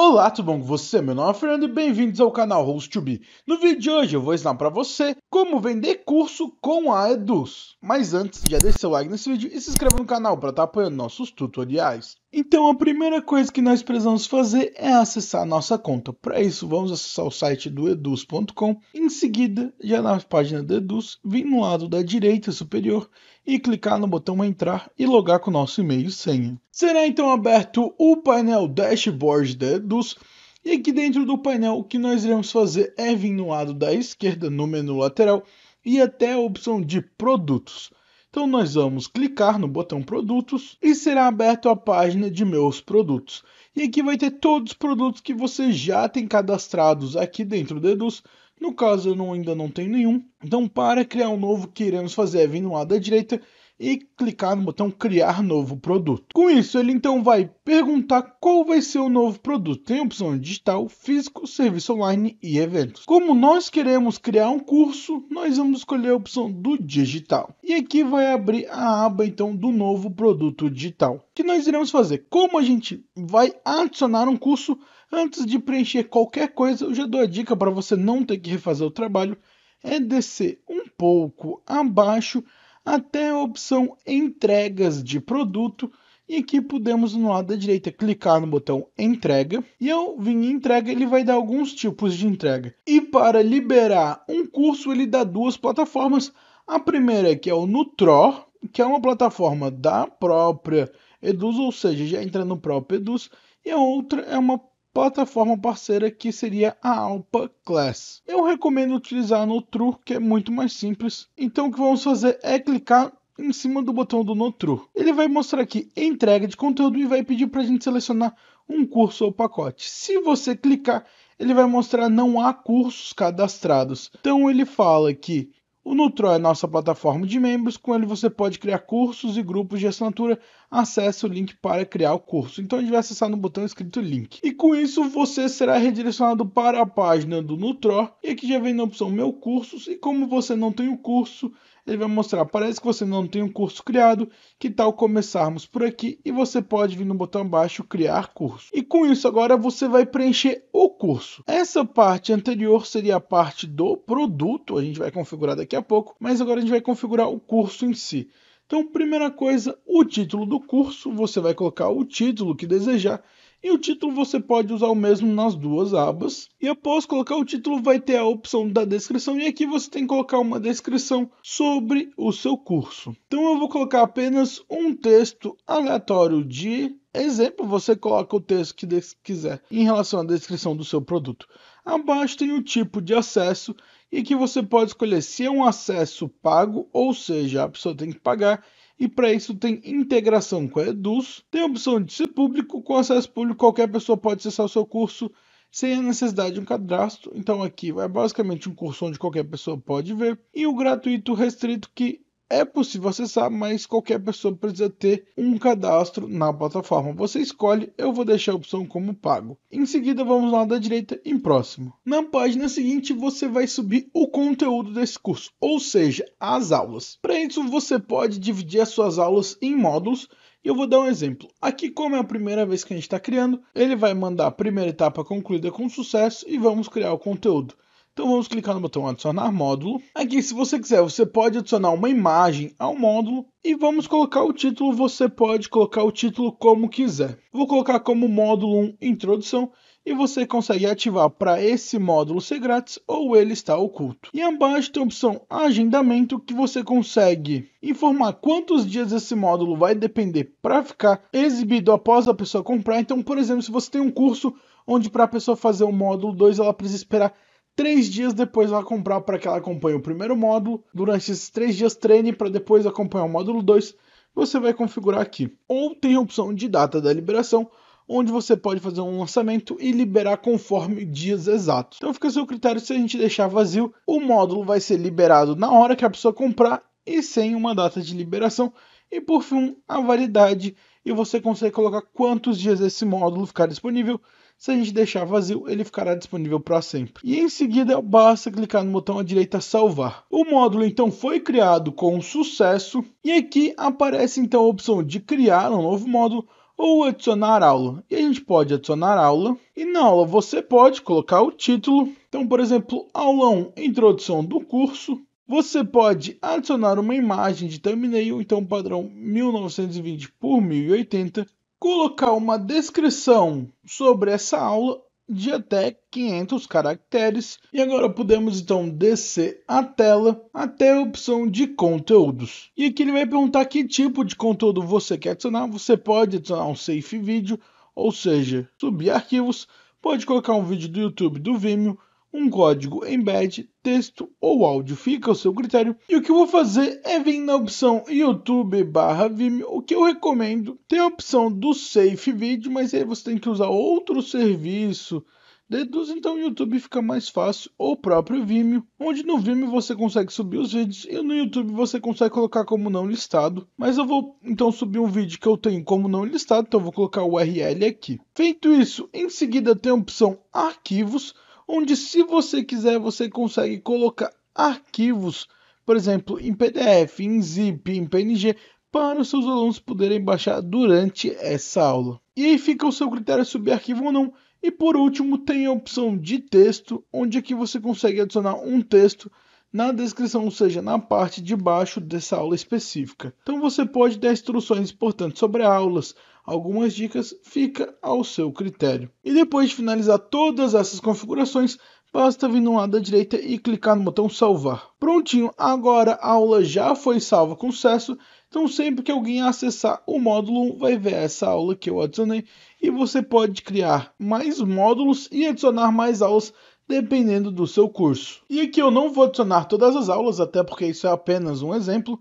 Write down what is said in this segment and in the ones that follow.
Olá, tudo bom com você? Meu nome é Fernando e bem-vindos ao canal host No vídeo de hoje eu vou ensinar para você como vender curso com a Eduz. Mas antes, já deixa seu like nesse vídeo e se inscreva no canal para estar tá apoiando nossos tutoriais. Então a primeira coisa que nós precisamos fazer é acessar a nossa conta. Para isso, vamos acessar o site do eduz.com. Em seguida, já na página do Eduz, vem no lado da direita superior e clicar no botão entrar e logar com o nosso e-mail e senha. Será então aberto o painel Dashboard Dedos e aqui dentro do painel o que nós iremos fazer é vir no lado da esquerda no menu lateral e até a opção de produtos. Então nós vamos clicar no botão produtos e será aberto a página de meus produtos. E aqui vai ter todos os produtos que você já tem cadastrados aqui dentro do Eduz no caso, eu não, ainda não tenho nenhum. Então, para criar um novo, queremos fazer a vindo lado da direita e clicar no botão criar novo produto. Com isso, ele então vai perguntar qual vai ser o novo produto. Tem opção digital, físico, serviço online e eventos. Como nós queremos criar um curso, nós vamos escolher a opção do digital. E aqui vai abrir a aba então do novo produto digital. O que nós iremos fazer? Como a gente vai adicionar um curso antes de preencher qualquer coisa, eu já dou a dica para você não ter que refazer o trabalho é descer um pouco abaixo até a opção entregas de produto. E aqui podemos no lado da direita clicar no botão entrega e ao vir em entrega ele vai dar alguns tipos de entrega. E para liberar um curso ele dá duas plataformas. A primeira que é o Nutror, que é uma plataforma da própria Eduz, ou seja, já entra no próprio Eduz, e a outra é uma plataforma parceira que seria a Alpa Class. Eu recomendo utilizar no True, que é muito mais simples. Então o que vamos fazer é clicar em cima do botão do Notru. Ele vai mostrar aqui entrega de conteúdo e vai pedir para a gente selecionar um curso ou pacote. Se você clicar, ele vai mostrar não há cursos cadastrados. Então ele fala que o Nutro é a nossa plataforma de membros, com ele você pode criar cursos e grupos de assinatura. Acesse o link para criar o curso. Então a gente vai acessar no botão escrito link. E com isso você será redirecionado para a página do Nutro. E aqui já vem na opção meu cursos. E como você não tem o curso, ele vai mostrar, parece que você não tem um curso criado, que tal começarmos por aqui e você pode vir no botão abaixo criar curso. E com isso agora você vai preencher o curso. Essa parte anterior seria a parte do produto, a gente vai configurar daqui a pouco, mas agora a gente vai configurar o curso em si. Então, primeira coisa, o título do curso, você vai colocar o título que desejar e o título você pode usar o mesmo nas duas abas. E após colocar o título, vai ter a opção da descrição. E aqui você tem que colocar uma descrição sobre o seu curso. Então eu vou colocar apenas um texto aleatório de exemplo. Você coloca o texto que quiser em relação à descrição do seu produto. Abaixo tem o tipo de acesso e que você pode escolher se é um acesso pago, ou seja, a pessoa tem que pagar, e para isso tem integração com a Eduz, tem a opção de ser público, com acesso público qualquer pessoa pode acessar o seu curso sem a necessidade de um cadastro. Então aqui é basicamente um curso onde qualquer pessoa pode ver e o gratuito restrito que é possível acessar, mas qualquer pessoa precisa ter um cadastro na plataforma. Você escolhe, eu vou deixar a opção como pago. Em seguida, vamos lá da direita em próximo. Na página seguinte, você vai subir o conteúdo desse curso, ou seja, as aulas. Para isso, você pode dividir as suas aulas em módulos eu vou dar um exemplo. Aqui, como é a primeira vez que a gente está criando, ele vai mandar a primeira etapa concluída com sucesso e vamos criar o conteúdo. Então vamos clicar no botão adicionar módulo. Aqui se você quiser você pode adicionar uma imagem ao módulo e vamos colocar o título, você pode colocar o título como quiser. Vou colocar como módulo 1 introdução e você consegue ativar para esse módulo ser grátis ou ele está oculto. E abaixo tem a opção agendamento que você consegue informar quantos dias esse módulo vai depender para ficar exibido após a pessoa comprar. Então, por exemplo, se você tem um curso onde para a pessoa fazer o módulo 2 ela precisa esperar Três dias depois vá comprar para que ela acompanhe o primeiro módulo. Durante esses três dias, treine para depois acompanhar o módulo 2. Você vai configurar aqui. Ou tem a opção de data da liberação, onde você pode fazer um lançamento e liberar conforme dias exatos. Então fica a seu critério se a gente deixar vazio, o módulo vai ser liberado na hora que a pessoa comprar e sem uma data de liberação. E por fim, a validade, e você consegue colocar quantos dias esse módulo ficar disponível se a gente deixar vazio, ele ficará disponível para sempre. E em seguida, basta clicar no botão à direita salvar. O módulo então foi criado com sucesso e aqui aparece então a opção de criar um novo módulo ou adicionar aula. E a gente pode adicionar aula. E na aula você pode colocar o título. Então, por exemplo, aula 1, introdução do curso. Você pode adicionar uma imagem de thumbnail, então padrão 1920 por 1080 colocar uma descrição sobre essa aula de até 500 caracteres e agora podemos então descer a tela até a opção de conteúdos e aqui ele vai perguntar que tipo de conteúdo você quer adicionar você pode adicionar um safe vídeo ou seja subir arquivos pode colocar um vídeo do YouTube do Vimeo um código embed, texto ou áudio, fica ao seu critério. E o que eu vou fazer é vir na opção YouTube barra Vimeo, o que eu recomendo. Tem a opção do Safe Video, mas aí você tem que usar outro serviço. Deduz então o YouTube fica mais fácil, ou o próprio Vimeo, onde no Vimeo você consegue subir os vídeos e no YouTube você consegue colocar como não listado. Mas eu vou então subir um vídeo que eu tenho como não listado, então eu vou colocar o URL aqui. Feito isso, em seguida tem a opção Arquivos, onde se você quiser você consegue colocar arquivos, por exemplo, em PDF, em zip, em PNG, para os seus alunos poderem baixar durante essa aula. E aí fica o seu critério subir arquivo ou não. E por último, tem a opção de texto, onde aqui é você consegue adicionar um texto na descrição, ou seja, na parte de baixo dessa aula específica. Então você pode dar instruções importantes sobre aulas, algumas dicas fica ao seu critério. E depois de finalizar todas essas configurações, basta vir no lado da direita e clicar no botão salvar. Prontinho, agora a aula já foi salva com sucesso, então sempre que alguém acessar o módulo 1 vai ver essa aula que eu adicionei e você pode criar mais módulos e adicionar mais aulas dependendo do seu curso. E aqui eu não vou adicionar todas as aulas, até porque isso é apenas um exemplo,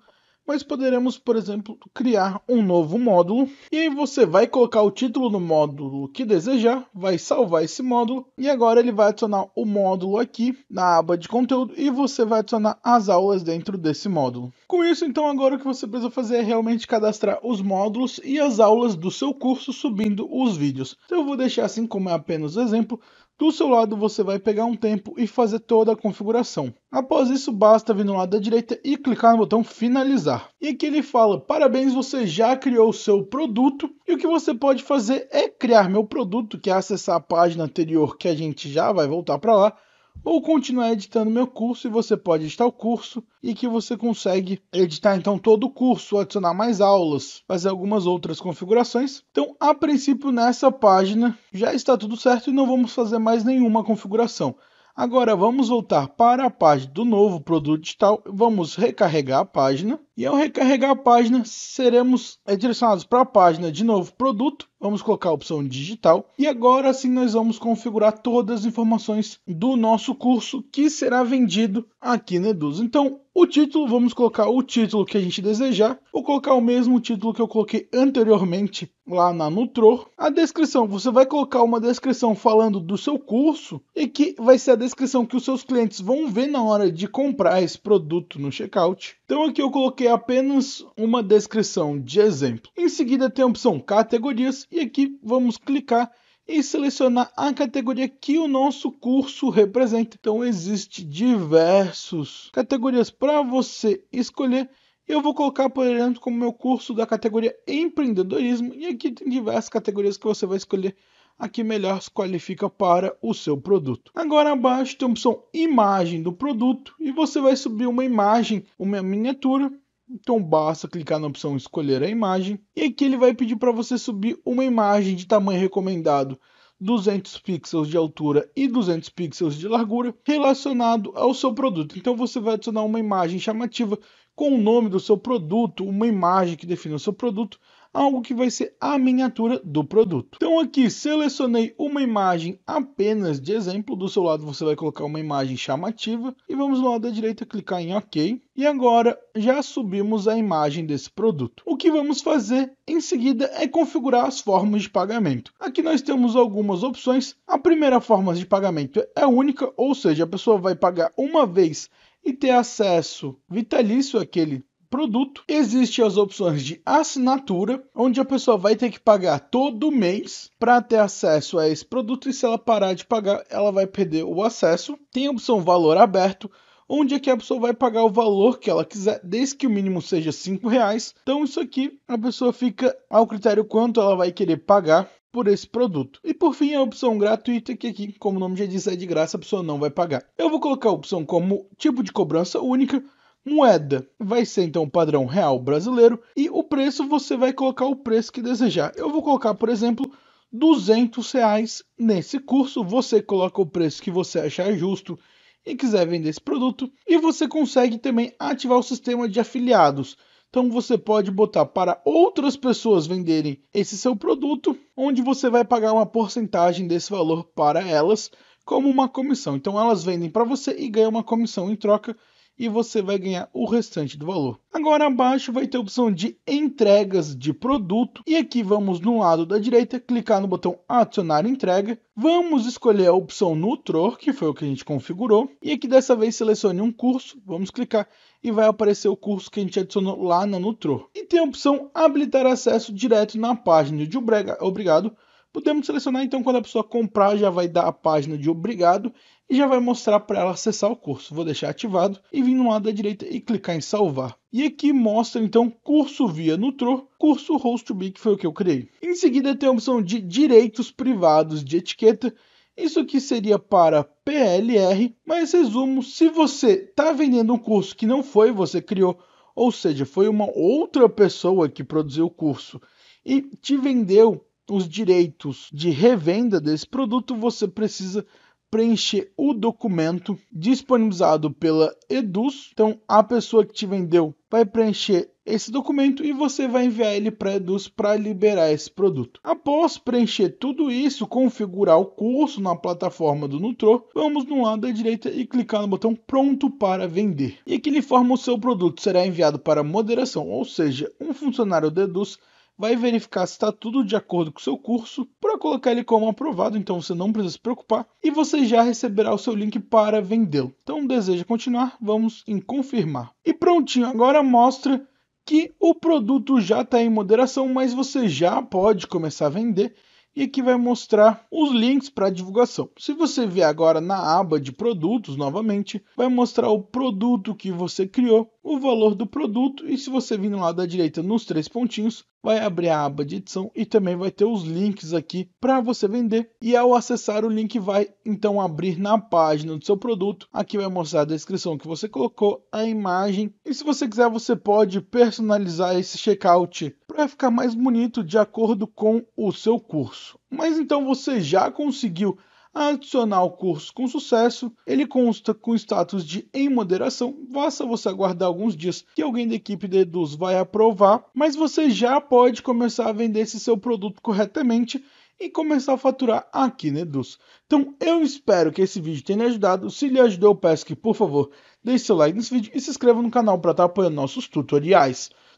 mas poderemos, por exemplo, criar um novo módulo e aí você vai colocar o título do módulo que desejar, vai salvar esse módulo e agora ele vai adicionar o módulo aqui na aba de conteúdo e você vai adicionar as aulas dentro desse módulo. Com isso, então, agora o que você precisa fazer é realmente cadastrar os módulos e as aulas do seu curso subindo os vídeos. Então, eu vou deixar assim como é apenas exemplo, do seu lado, você vai pegar um tempo e fazer toda a configuração. Após isso, basta vir no lado da direita e clicar no botão finalizar. E aqui ele fala, parabéns, você já criou o seu produto. E o que você pode fazer é criar meu produto, que é acessar a página anterior que a gente já vai voltar para lá ou continuar editando meu curso e você pode editar o curso e que você consegue editar então todo o curso, adicionar mais aulas, fazer algumas outras configurações. Então, a princípio nessa página já está tudo certo e não vamos fazer mais nenhuma configuração. Agora vamos voltar para a página do novo produto digital, vamos recarregar a página e ao recarregar a página, seremos é, direcionados para a página de novo produto. Vamos colocar a opção digital. E agora sim nós vamos configurar todas as informações do nosso curso que será vendido aqui na Eduzo. Então, o título, vamos colocar o título que a gente desejar. Vou colocar o mesmo título que eu coloquei anteriormente lá na Nutror. A descrição, você vai colocar uma descrição falando do seu curso e que vai ser a descrição que os seus clientes vão ver na hora de comprar esse produto no checkout. Então aqui eu coloquei é apenas uma descrição de exemplo. Em seguida tem a opção categorias e aqui vamos clicar e selecionar a categoria que o nosso curso representa. Então existe diversos categorias para você escolher. Eu vou colocar, por exemplo, como meu curso da categoria empreendedorismo e aqui tem diversas categorias que você vai escolher a que melhor se qualifica para o seu produto. Agora abaixo tem a opção imagem do produto e você vai subir uma imagem, uma miniatura então basta clicar na opção escolher a imagem e aqui ele vai pedir para você subir uma imagem de tamanho recomendado 200 pixels de altura e 200 pixels de largura relacionado ao seu produto. Então você vai adicionar uma imagem chamativa com o nome do seu produto, uma imagem que defina o seu produto algo que vai ser a miniatura do produto. Então aqui selecionei uma imagem apenas de exemplo, do seu lado você vai colocar uma imagem chamativa e vamos no lado da direita clicar em OK. E agora já subimos a imagem desse produto. O que vamos fazer em seguida é configurar as formas de pagamento. Aqui nós temos algumas opções. A primeira forma de pagamento é única, ou seja, a pessoa vai pagar uma vez e ter acesso vitalício àquele produto. Existem as opções de assinatura, onde a pessoa vai ter que pagar todo mês para ter acesso a esse produto e se ela parar de pagar, ela vai perder o acesso. Tem a opção valor aberto, onde é que a pessoa vai pagar o valor que ela quiser, desde que o mínimo seja cinco reais. Então isso aqui a pessoa fica ao critério quanto ela vai querer pagar por esse produto. E por fim a opção gratuita, que aqui, como o nome já diz, é de graça, a pessoa não vai pagar. Eu vou colocar a opção como tipo de cobrança única, moeda. Vai ser então o padrão real brasileiro e o preço você vai colocar o preço que desejar. Eu vou colocar, por exemplo, 200 reais nesse curso. Você coloca o preço que você achar justo e quiser vender esse produto. E você consegue também ativar o sistema de afiliados. Então você pode botar para outras pessoas venderem esse seu produto, onde você vai pagar uma porcentagem desse valor para elas como uma comissão. Então elas vendem para você e ganham uma comissão em troca e você vai ganhar o restante do valor. Agora abaixo vai ter a opção de entregas de produto e aqui vamos no lado da direita clicar no botão adicionar entrega. Vamos escolher a opção Nutro, que foi o que a gente configurou, e aqui dessa vez selecione um curso, vamos clicar e vai aparecer o curso que a gente adicionou lá na Nutro. E tem a opção habilitar acesso direto na página de Obrigado Podemos selecionar então quando a pessoa comprar, já vai dar a página de obrigado e já vai mostrar para ela acessar o curso. Vou deixar ativado e vir no lado da direita e clicar em salvar. E aqui mostra então curso via Nutro, curso Host to Be, que foi o que eu criei. Em seguida tem a opção de direitos privados de etiqueta. Isso aqui seria para PLR, mas resumo, se você está vendendo um curso que não foi você criou, ou seja, foi uma outra pessoa que produziu o curso e te vendeu os direitos de revenda desse produto, você precisa preencher o documento disponibilizado pela Eduz. Então, a pessoa que te vendeu vai preencher esse documento e você vai enviar ele para a Eduz para liberar esse produto. Após preencher tudo isso, configurar o curso na plataforma do Nutro, vamos no lado da direita e clicar no botão Pronto para vender. E aqui ele informa o seu produto será enviado para moderação, ou seja, um funcionário da Eduz vai verificar se está tudo de acordo com o seu curso para colocar ele como aprovado, então você não precisa se preocupar e você já receberá o seu link para vendê-lo. Então, deseja continuar? Vamos em confirmar. E prontinho, agora mostra que o produto já está em moderação, mas você já pode começar a vender e aqui vai mostrar os links para divulgação. Se você vier agora na aba de produtos novamente, vai mostrar o produto que você criou, o valor do produto e se você vir no lado da direita nos três pontinhos, vai abrir a aba de edição e também vai ter os links aqui para você vender. E ao acessar o link vai então abrir na página do seu produto. Aqui vai mostrar a descrição que você colocou, a imagem. E se você quiser, você pode personalizar esse checkout vai ficar mais bonito de acordo com o seu curso. Mas então você já conseguiu adicionar o curso com sucesso, ele consta com status de em moderação, basta você aguardar alguns dias que alguém da equipe de Eduz vai aprovar, mas você já pode começar a vender esse seu produto corretamente e começar a faturar aqui na Eduz. Então eu espero que esse vídeo tenha ajudado, se lhe ajudou eu peço que por favor deixe seu like nesse vídeo e se inscreva no canal para estar tá apoiando nossos tutoriais.